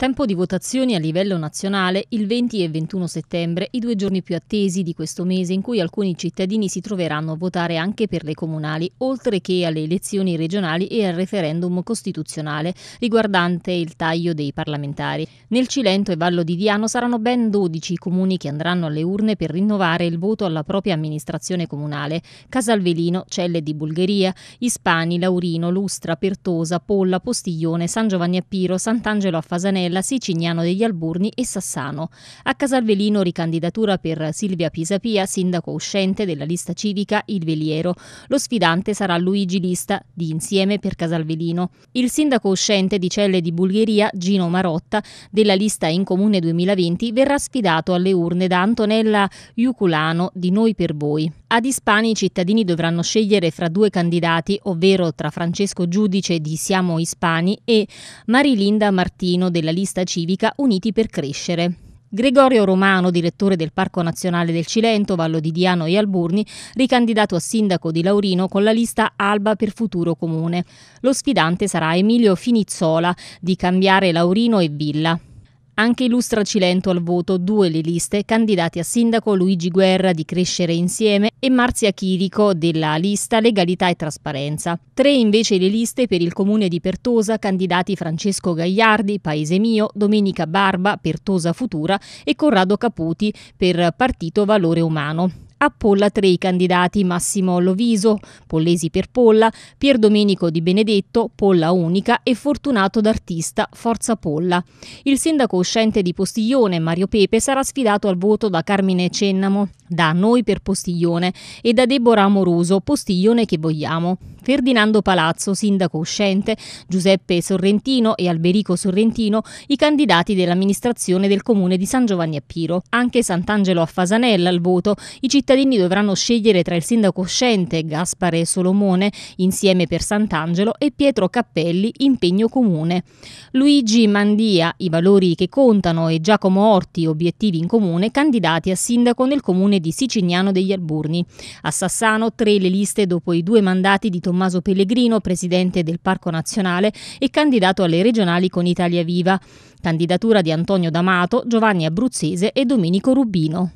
Tempo di votazioni a livello nazionale il 20 e 21 settembre, i due giorni più attesi di questo mese in cui alcuni cittadini si troveranno a votare anche per le comunali, oltre che alle elezioni regionali e al referendum costituzionale riguardante il taglio dei parlamentari. Nel Cilento e Vallo di Diano saranno ben 12 i comuni che andranno alle urne per rinnovare il voto alla propria amministrazione comunale. Casalvelino, Celle di Bulgheria, Ispani, Laurino, Lustra, Pertosa, Polla, Postiglione, San Giovanni a Piro, Sant'Angelo a Fasanella, Antonella, Sicignano degli Alburni e Sassano. A Casalvelino ricandidatura per Silvia Pisapia, sindaco uscente della lista civica Il Veliero. Lo sfidante sarà Luigi Lista di Insieme per Casalvelino. Il sindaco uscente di Celle di Bulgheria, Gino Marotta, della lista in comune 2020 verrà sfidato alle urne da Antonella Iuculano di Noi per Voi. Ad Ispani i cittadini dovranno scegliere fra due candidati, ovvero tra Francesco Giudice di Siamo Ispani e Marilinda Martino della lista lista civica Uniti per Crescere. Gregorio Romano, direttore del Parco Nazionale del Cilento, Vallo di Diano e Alburni, ricandidato a sindaco di Laurino con la lista Alba per Futuro Comune. Lo sfidante sarà Emilio Finizzola di Cambiare Laurino e Villa. Anche Illustra Cilento al voto due le liste, candidati a sindaco Luigi Guerra di Crescere Insieme e Marzia Chirico della lista Legalità e Trasparenza. Tre invece le liste per il comune di Pertosa, candidati Francesco Gagliardi, Paese Mio, Domenica Barba, Pertosa Futura e Corrado Caputi per Partito Valore Umano. A Polla tre i candidati Massimo Loviso, Pollesi per Polla, Pier Domenico Di Benedetto, Polla Unica e Fortunato d'Artista, Forza Polla. Il sindaco uscente di Postiglione, Mario Pepe, sarà sfidato al voto da Carmine Cennamo, da Noi per Postiglione e da Deborah Amoruso, Postiglione che vogliamo. Ferdinando Palazzo, sindaco uscente, Giuseppe Sorrentino e Alberico Sorrentino, i candidati dell'amministrazione del comune di San Giovanni a Piro. Anche Sant'Angelo a Fasanella al voto. I cittadini dovranno scegliere tra il sindaco uscente Gaspare Solomone, insieme per Sant'Angelo, e Pietro Cappelli, impegno comune. Luigi Mandia, i valori che contano, e Giacomo Orti, obiettivi in comune, candidati a sindaco nel comune di Sicignano degli Alburni. A Sassano tre le liste dopo i due mandati di Torino Tommaso Pellegrino, presidente del Parco Nazionale e candidato alle regionali con Italia Viva. Candidatura di Antonio D'Amato, Giovanni Abruzzese e Domenico Rubino.